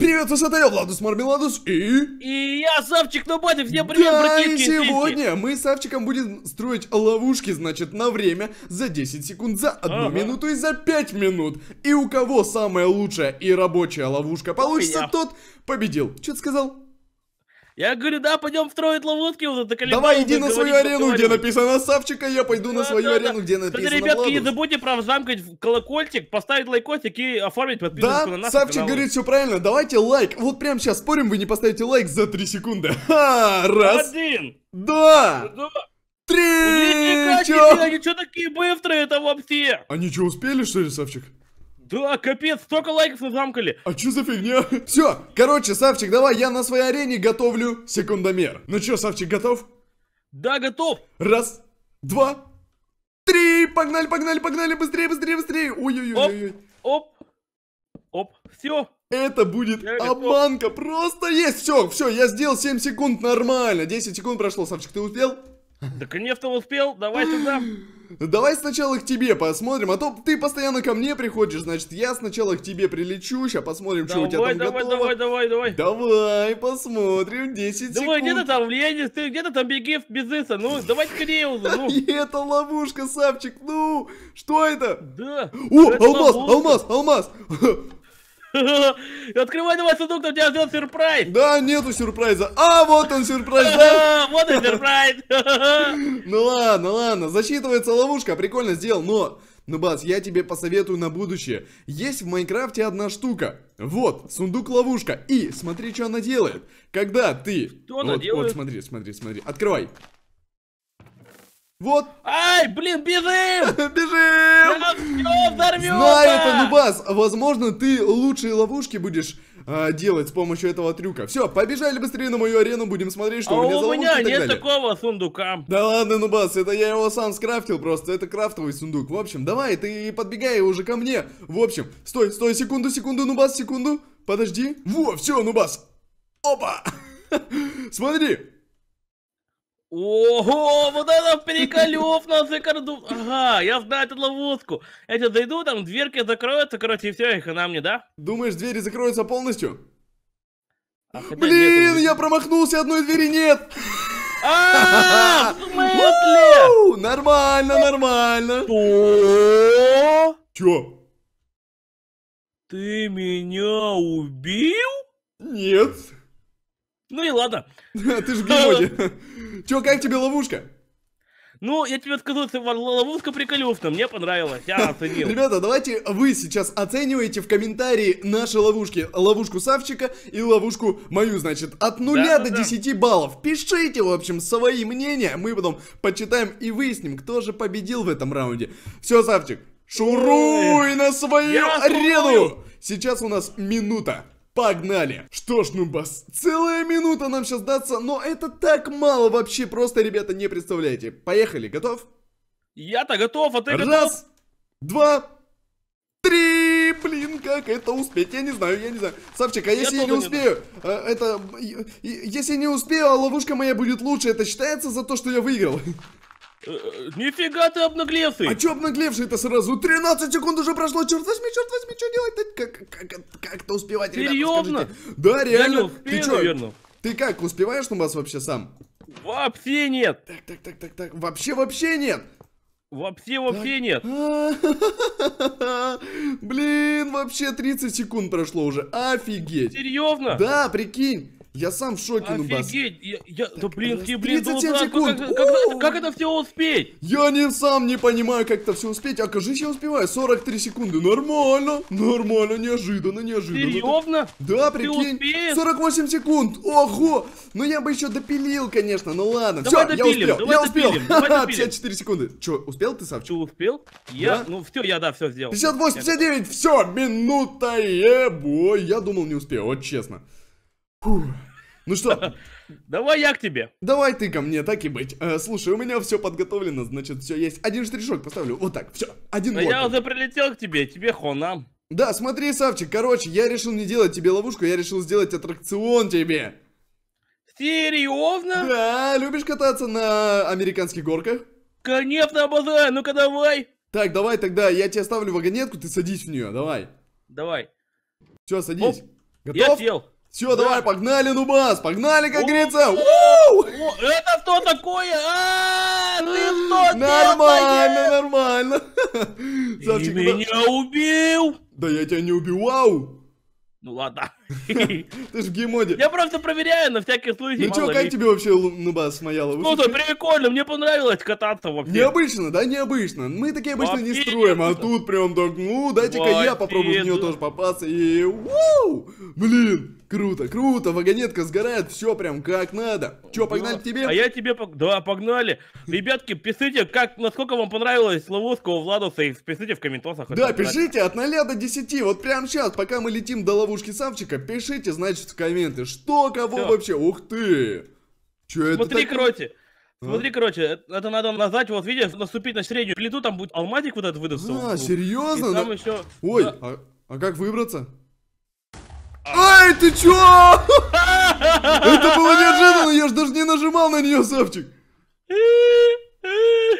Привет, высотарел, Владус Мармеладус и... И я, Савчик Нубати, всем привет, да, братишки! и сегодня мы с Савчиком будем строить ловушки, значит, на время, за 10 секунд, за 1 ага. минуту и за 5 минут. И у кого самая лучшая и рабочая ловушка получится, тот победил. Что ты сказал? Я говорю, да, пойдем в троит ловутки. Вот это Давай, иди на свою арену, где написано Савчика, я пойду на свою арену, где написано ребятки, не забудьте про замкать колокольчик, поставить лайкотик и оформить подписку на нас. Савчик говорит все правильно, давайте лайк. Вот прям сейчас спорим, вы не поставите лайк за 3 секунды. Ха, раз. Один. Два. Три. Нифига себе, они что такие быстрые-то вообще? Они что, успели, что ли, Савчик? Да, капец, столько лайков назамкали. А чё за фигня? Все, короче, Савчик, давай я на своей арене готовлю секундомер. Ну что, Савчик, готов? Да, готов. Раз, два, три. Погнали, погнали, погнали. Быстрее, быстрее, быстрее. Ой-ой-ой. Оп, оп, оп. Все. Это будет я э, обманка. Готов. Просто есть. Все, все, я сделал 7 секунд нормально. 10 секунд прошло, Савчик, ты успел? Да, конечно, успел. Давай туда. Давай сначала к тебе посмотрим, а то ты постоянно ко мне приходишь, значит, я сначала к тебе прилечу, сейчас посмотрим, давай, что у тебя там давай, готово. Давай, давай, давай, давай. Давай, посмотрим, 10 давай, секунд. Давай, где-то там, Леонид, ты где-то там беги в бизнеса, ну, давай скорее уже, ну. это ловушка, Сапчик, ну, что это? Да. О, алмаз, алмаз, алмаз, алмаз. Открывай давай сундук, там тебя ждет сюрприз. Да, нету сюрприза. А, вот он сюрприз, да? Вот он сюрприз. Ну ладно, ладно, засчитывается ловушка, прикольно сделал, но... Ну, Бас, я тебе посоветую на будущее. Есть в Майнкрафте одна штука. Вот, сундук-ловушка. И смотри, что она делает. Когда ты... Что она вот, делает? Вот, смотри, смотри, смотри. Открывай. Вот. Ай, блин, бежим! бежим! Знаю это, Нубас. Возможно, ты лучшие ловушки будешь а, делать с помощью этого трюка. Все, побежали быстрее на мою арену, будем смотреть, что а у меня за у меня нет далее. такого сундука. Да ладно, Нубас, это я его сам скрафтил просто. Это крафтовый сундук. В общем, давай, ты подбегай уже ко мне. В общем, стой, стой, секунду, секунду, Нубас, секунду. Подожди. Во, все, Нубас. Опа! Смотри, Ого, вот это Перекалев на Зекарду. Ага, я знаю эту ловушку. Я тебе зайду, там дверки закроются, короче, и все, их она мне, да? Думаешь, двери закроются полностью? А Блин, я промахнулся, одной двери нет! А, Нормально, нормально. Что? Чё? Ты меня убил? Нет. Ну и ладно. Ты же в геймоде. А, Че, как тебе ловушка? Ну, я тебе скажу, ловушка приколюшна, мне понравилось, я оценил. Ребята, давайте вы сейчас оцениваете в комментарии наши ловушки. Ловушку Савчика и ловушку мою, значит, от нуля да, до да. 10 баллов. Пишите, в общем, свои мнения, мы потом почитаем и выясним, кто же победил в этом раунде. Все, Савчик, шуруй на свою я арену! Сейчас у нас минута. Погнали! Что ж, Нубас, целая минута нам сейчас даться, но это так мало вообще, просто, ребята, не представляете. Поехали, готов? Я-то готов, а ты Раз, готов? Раз, два, три! Блин, как это успеть? Я не знаю, я не знаю. Савчик, а если я не успею, не а, это... Если я не успею, а ловушка моя будет лучше, это считается за то, что я выиграл? Э, э, нифига ты обнаглевший! А чё обнаглевший-то сразу? 13 секунд уже прошло, черт возьми, черт возьми, что делать-то? Как, как, как-то успевать, Серьезно? ребята, скажите. Да, реально. успею, ты чё, наверное. Ты как, успеваешь на вас вообще сам? Вообще нет! Так, так, так, так, так, вообще, вообще нет! Вообще, вообще нет. Блин, вообще 30 секунд прошло уже. Офигеть. Серьезно? Да, прикинь. Я сам в шоке, ну, Офигеть, Я, я, так, ну, да блин, ты, блин, 37 да, секунд. Как, как, как это все успеть? Я не сам не понимаю, как это все успеть. А кажись, я успеваю. 43 секунды. Нормально, нормально, неожиданно, неожиданно. Серьезно? Да, прикинь. 48 секунд. Ого. Ну я бы еще допилил, конечно. Ну ладно. Давай все, допилим, я успел. Давай я успел. Допилим, давай допилим. 54 секунды. Че, успел ты, Савчик? Че, успел? Я, да? ну все, я, да, все сделал. 58, 59, все, минута, ебой. Я думал, не успел, вот честно. Фух. Ну что? Давай я к тебе. Давай ты ко мне, так и быть. Э, слушай, у меня все подготовлено, значит, все есть. Один штришок поставлю. Вот так, все. Один год. Ну, я уже прилетел к тебе, тебе хона. Да, смотри, Савчик, короче, я решил не делать тебе ловушку, я решил сделать аттракцион тебе. Серьезно? Да, любишь кататься на американских горках? Конечно, обожаю, ну-ка давай. Так, давай тогда, я тебе ставлю вагонетку, ты садись в нее, давай. Давай. Все, садись. Оп. Готов? Я сел. Все, да. давай, погнали, Нубас, погнали, как говорится. Это что такое? А, ты что Нормально, нормально. Ты меня убил. Да я тебя не убивал. Ну ладно. Ты же в геймоде. Я просто проверяю на всякий случай. Ну что, как тебе вообще Нубас Маяла? Слушай, прикольно, мне понравилось кататься вообще. Необычно, да, необычно. Мы такие обычно не строим, а тут прям так, ну, дайте-ка я попробую в нее тоже попасться и... Блин, Круто, круто, вагонетка сгорает, все прям как надо. Че, погнали к тебе? А я тебе, да, погнали. Ребятки, пишите, как, насколько вам понравилось ловушка у Владуса, и пишите в комментариях. Да, пишите от 0 до 10, вот прям сейчас, пока мы летим до ловушки Савчика, пишите, значит, в комменты, что, кого все. вообще, ух ты. Че Смотри, это так... короче. Смотри, а? короче, э, это надо назвать, вот видишь, наступить на среднюю плиту, там будет алмазик вот этот выдастся. А, серьезно? И там еще... Ой, да. а, а как выбраться? Ай, ты чё? Это было неожиданно, я ж даже не нажимал на нее, Савчик.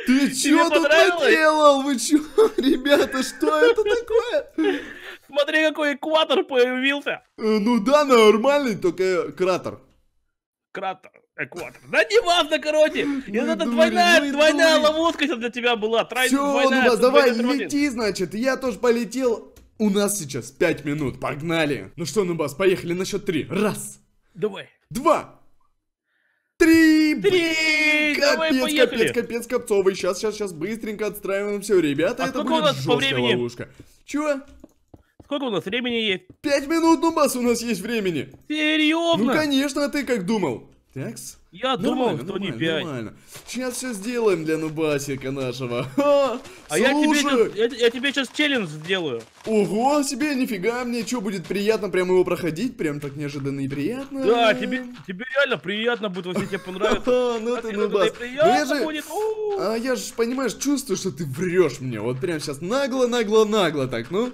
Ты чё тут наделал? Вы чё, ребята, что это такое? Смотри, какой экватор появился. Э, ну да, нормальный, только кратер. Кратер экватор. Да не важно, короче. Это двойная, двойная ловушка для тебя была. Все, ну давай, лети, значит. Я тоже полетел. У нас сейчас 5 минут, погнали! Ну что, Нубас, поехали на счет 3. Раз. Давай. Два. Три. Три. Капец, Давай, капец, капец, капец, копцовый. Сейчас, сейчас, сейчас, быстренько отстраиваем все, ребята. А это будет у нас по времени? ловушка. Чего? Сколько у нас времени есть? Пять минут, Нубас, у нас есть времени. Серьезно? Ну, конечно, а ты как думал? Такс? Я думал, что не пять. Нормально. Сейчас все сделаем для нубасика нашего. А я тебе, я, я тебе сейчас челлендж сделаю. Ого, себе нифига, мне что, будет приятно прям его проходить? Прям так неожиданно и приятно. Да, тебе, тебе реально приятно будет, если тебе понравится. ну ты нубас. Ну я же, А я же, понимаешь, чувствую, что ты врешь мне. Вот прям сейчас нагло, нагло, нагло так, ну.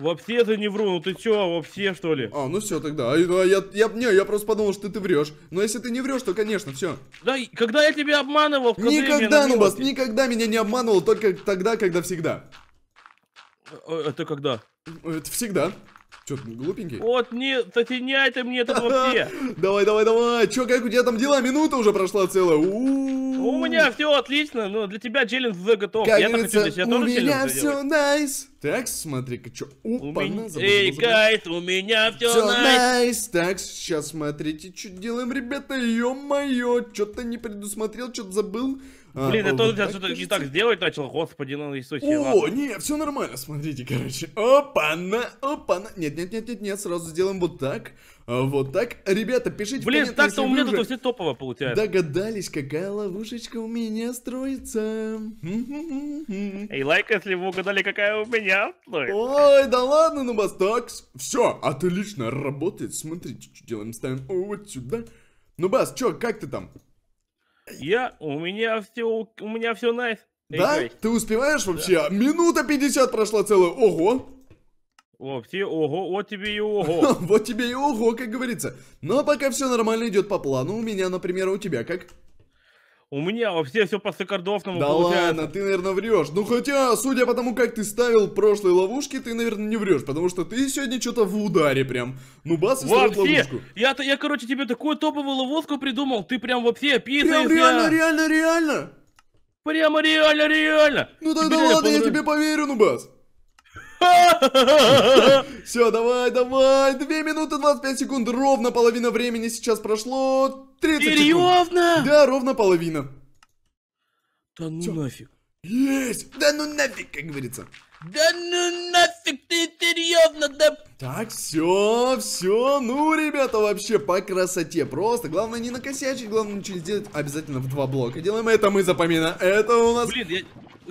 Вообще это не вру, ну ты чё, вообще что ли? А, ну все тогда. А, ну, а, я, я, не, я просто подумал, что ты врешь. Но если ты не врешь, то конечно, все. Да, когда я тебя обманывал, в Никогда, Нубас, никогда меня не обманывал, только тогда, когда всегда. Э, это когда? Это всегда. Че, глупенький? Вот, не, затеняй ты мне это вообще. Давай, давай, давай. Че, как у тебя там дела? Минута уже прошла целая. У меня все отлично, но для тебя челлендж З готов. Я так хочу для себя тоже У меня все найс. Так, смотри-ка, что. Опа, Эй, гайд, у меня все найс. Так, сейчас смотрите, что делаем, ребята. Ё-моё, что-то не предусмотрел, что-то забыл. А, Блин, а, это он что-то не так сделать начал, господи, ну Иисусе. О, ладно. не, все нормально, смотрите, короче. Опа-на, опа-на. Нет, нет, нет, нет, нет, сразу сделаем вот так. А, вот так. Ребята, пишите Блин, так-то у меня тут все топово получается. Догадались, какая ловушечка у меня строится. И лайк, если вы угадали, какая у меня строится. Ой, да ладно, ну бас, так. Все, отлично, работает. Смотрите, что делаем. Ставим вот сюда. Ну, Бас, чё, как ты там? Я, у меня все, у меня все найс. Да? Ты успеваешь вообще? Минута 50 прошла целая. Ого! О, ого, вот тебе и ого. вот тебе и ого, как говорится. Но пока все нормально идет по плану, у меня, например, у тебя как? У меня вообще все по стакардовному Да получается. ладно, ты, наверное, врешь. Ну хотя, судя по тому, как ты ставил прошлые ловушки, ты, наверное, не врешь, потому что ты сегодня что-то в ударе прям. Ну бас и ставит ловушку. Я, я, короче, тебе такую топовую ловушку придумал, ты прям вообще описываешься. Прям реально, реально, реально. Прямо реально, реально. Ну тогда ладно, я тебе поверю, ну бас. Все, давай, давай. две минуты 25 секунд. Ровно половина времени сейчас прошло. 30 Серьезно? Да, ровно половина. Да ну нафиг. Есть! Да ну нафиг, как говорится. Да ну нафиг ты серьезно, да... Так, все, все, ну, ребята, вообще по красоте просто. Главное не накосячить, главное ничего не сделать. Обязательно в два блока делаем это, мы запоминаем. Это у нас... Блин, я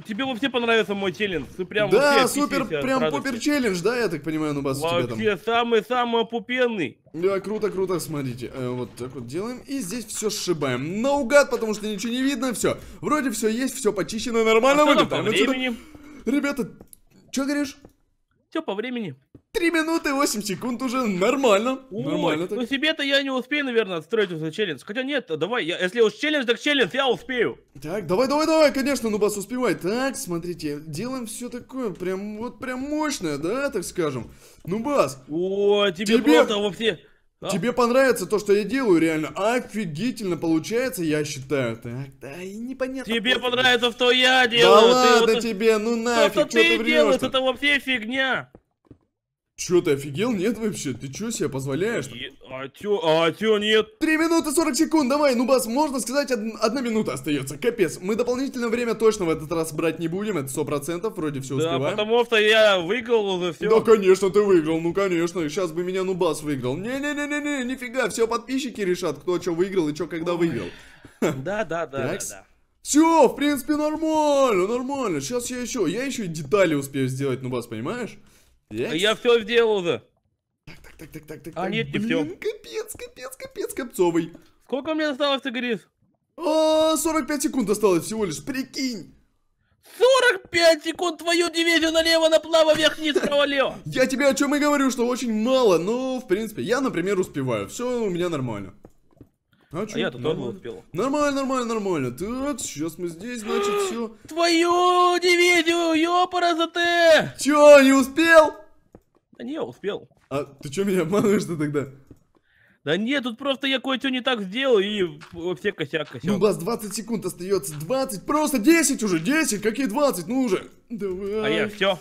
тебе вообще понравился мой челлендж. Ты прям да, супер, прям пупер челлендж, да, я так понимаю, ну бас у тебя там. самый-самый опупенный. Да, круто, круто, смотрите. Э, вот так вот делаем. И здесь все сшибаем. Наугад, потому что ничего не видно, все. Вроде все есть, все почищено, нормально а выглядит. А Ребята, что говоришь? Все по времени. Три минуты 8 секунд уже нормально. Ой, нормально так. Ну себе-то я не успею, наверное, отстроить уже челлендж. Хотя нет, давай, я, если уж челлендж, так челлендж, я успею. Так, давай, давай, давай, конечно, ну бас успевай. Так, смотрите, делаем все такое, прям вот прям мощное, да, так скажем. Ну бас. О, тебе, тебе... просто вообще... Да. Тебе понравится то, что я делаю, реально офигительно получается, я считаю. Так, да, и непонятно. Тебе понравится, что я делаю. Да ты ладно вот... тебе, ну нафиг, что, что ты, ты делаешь, это вообще фигня. Чё, ты офигел? Нет вообще? Ты чё себе позволяешь? Е а чё, а чё нет? Три минуты 40 секунд, давай, ну бас, можно сказать, од одна минута остается. Капец, мы дополнительное время точно в этот раз брать не будем, это сто процентов вроде все да, успеваем. Да, потому что я выиграл уже все. Да, конечно, ты выиграл, ну конечно, сейчас бы меня Нубас выиграл. не не не не нифига, все подписчики решат, кто что выиграл и что когда Ой. выиграл. Да, да, да, да, Все, в принципе, нормально, нормально. Сейчас я еще, я еще детали успею сделать, Нубас, понимаешь? Я все сделал-то. Так, так, так, так, так, так. А нет, не все. Капец, капец, капец, капцовый. Сколько мне осталось, ты говоришь? 45 секунд осталось всего лишь, прикинь. 45 секунд твою дивизию налево, направо, вверх, вниз, право, лево. Я тебе о чем и говорю, что очень мало, но, в принципе, я, например, успеваю. Все у меня нормально. А, а я тут нормально пил. Нормально, нормально, нормально. Так, сейчас мы здесь, значит, а! все. Твою дивизию, ёпара за ты! Чё, не успел? Да не, успел. А ты чё меня обманываешь-то тогда? Да нет, тут просто я кое-что не так сделал и все косяк, косяк. Ну, у вас 20 секунд остается, 20, просто 10 уже, 10, какие 20, ну уже. Давай. А я все.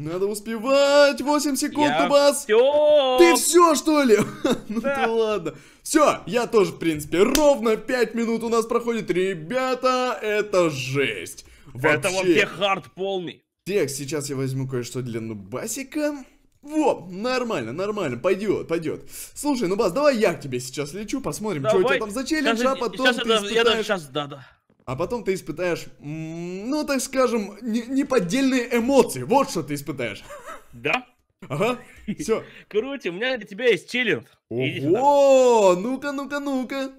Надо успевать! 8 секунд, я Тубас! Всё... Ты все, что ли? Да. ну да ладно. Все, я тоже, в принципе, ровно 5 минут у нас проходит. Ребята, это жесть. Вообще... Это вообще хард полный. Так, сейчас я возьму кое-что для Нубасика. Во, нормально, нормально, пойдет, пойдет. Слушай, ну бас, давай я к тебе сейчас лечу, посмотрим, давай. что у тебя там за челлендж, сейчас, а потом сейчас, ты испытаешь... Я даже сейчас, да, да. А потом ты испытаешь, ну, так скажем, неподдельные эмоции. Вот что ты испытаешь. Да? Ага, все. Крути, у меня для тебя есть челлендж. Ого, ну-ка, ну-ка, ну-ка.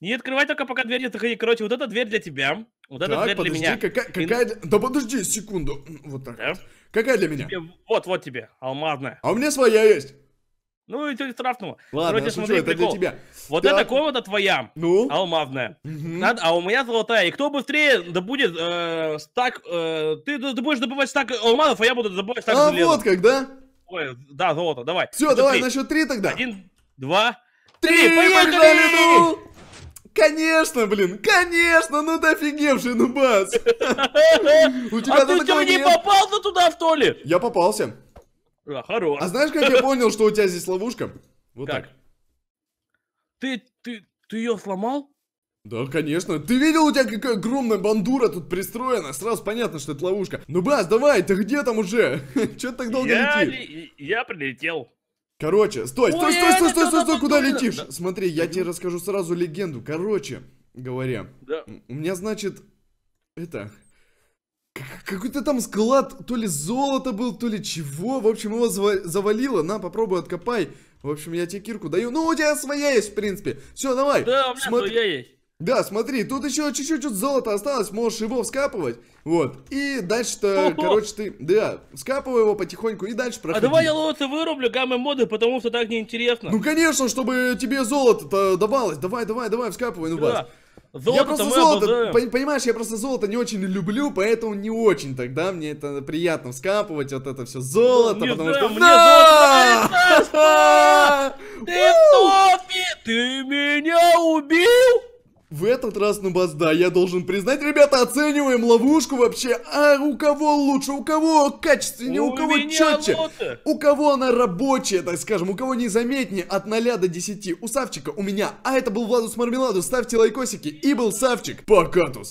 Не открывай только пока дверь не Короче, вот эта дверь для тебя, вот эта так, дверь подожди, для меня. Какая, какая... И... Да подожди секунду. Вот так да? Какая для меня? Тебе... Вот, вот тебе, алмазная. А у меня своя есть. Ну, и тебе штрафнуло. Ладно, Короче, смотри, это прикол. для тебя. Вот так. эта комната твоя, ну? алмазная. Угу. Надо, а у меня золотая. И кто быстрее добудет э, стак... Э, ты, ты будешь добывать стак алмазов, а я буду добывать стак А, железа. вот как, да? Ой, да, золото, давай. Все, на давай, три. на счет три тогда. Один, два, три. три поехали! Ну! Конечно, блин, конечно, ну ты офигевший, ну бас. У а ты что, не попал-то туда, в то ли? Я попался. А, хорош. А знаешь, как я понял, что у тебя здесь ловушка? Вот так. Ты, ты, ты ее сломал? Да, конечно. Ты видел, у тебя какая огромная бандура тут пристроена? Сразу понятно, что это ловушка. Ну, Бас, давай, ты где там уже? Че ты так долго я летишь? Я прилетел. Короче, стой, стой, стой, стой, стой, стой, стой, куда летишь? Смотри, я тебе расскажу сразу легенду. Короче, говоря, у меня, значит, это... Какой-то там склад, то ли золото был, то ли чего. В общем, его завалило. На, попробуй откопай. В общем, я тебе кирку даю. Ну, у тебя своя есть, в принципе. Все, давай. Да, у меня Смотри. своя есть. Да, смотри, тут еще чуть-чуть золота осталось, можешь его вскапывать. Вот. И дальше-то, короче, ты. Да, вскапывай его потихоньку и дальше проходи. А давай я лоты вырублю гаммы моды, потому что так неинтересно. Ну конечно, чтобы тебе золото-то давалось. Давай, давай, давай, вскапывай, ну вас. Да. Золото я просто золото, обожаем. понимаешь, я просто золото не очень люблю, поэтому не очень тогда мне это приятно вскапывать вот это все золото, не потому знаю, что... Мне да! золото Ты меня убил? В этот раз, ну бас, да, я должен признать, ребята, оцениваем ловушку вообще. А у кого лучше, у кого качественнее, у, у кого четче, у кого она рабочая, так скажем, у кого незаметнее от 0 до 10. У Савчика, у меня. А это был Владус Мармеладу. Ставьте лайкосики. И был Савчик. Покатус.